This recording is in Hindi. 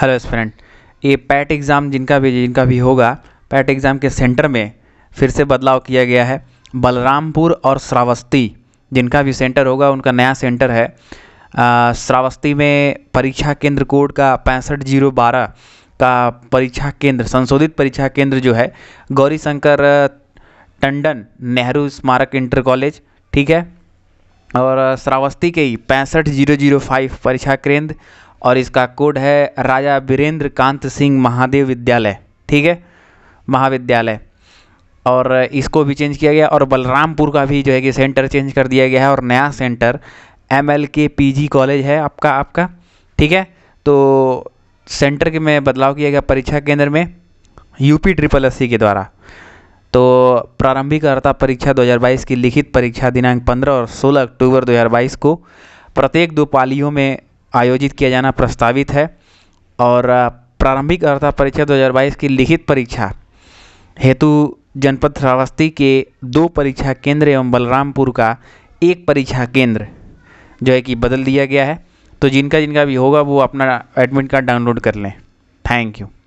हेलो स्टूडेंट ये पैट एग्ज़ाम जिनका भी जिनका भी होगा पैट एग्ज़ाम के सेंटर में फिर से बदलाव किया गया है बलरामपुर और श्रावस्ती जिनका भी सेंटर होगा उनका नया सेंटर है श्रावस्ती में परीक्षा केंद्र कोड का पैंसठ जीरो बारह का परीक्षा केंद्र संशोधित परीक्षा केंद्र जो है गौरी शंकर टंडन नेहरू स्मारक इंटर कॉलेज ठीक है और श्रावस्ती के ही पैंसठ जीरो जीरो फाइव परीक्षा केंद्र और इसका कोड है राजा वीरेंद्र कांत सिंह महादेव विद्यालय ठीक है महाविद्यालय और इसको भी चेंज किया गया और बलरामपुर का भी जो है कि सेंटर चेंज कर दिया गया है और नया centre M L K P G college है आपका आपका ठीक है तो सेंटर के में बदलाव किया गया परीक्षा केंद्र में यूपी ट्रिपल एस के द्वारा तो प्रारंभिक अर्ता परीक्षा 2022 की लिखित परीक्षा दिनांक 15 और 16 अक्टूबर 2022 को प्रत्येक दो पालियों में आयोजित किया जाना प्रस्तावित है और प्रारंभिक अर्था परीक्षा 2022 की लिखित परीक्षा हेतु जनपद श्रावस्ती के दो परीक्षा केंद्र एवं बलरामपुर का एक परीक्षा केंद्र जो है कि बदल दिया गया है तो जिनका जिनका भी होगा वो अपना एडमिट कार्ड डाउनलोड कर लें थैंक यू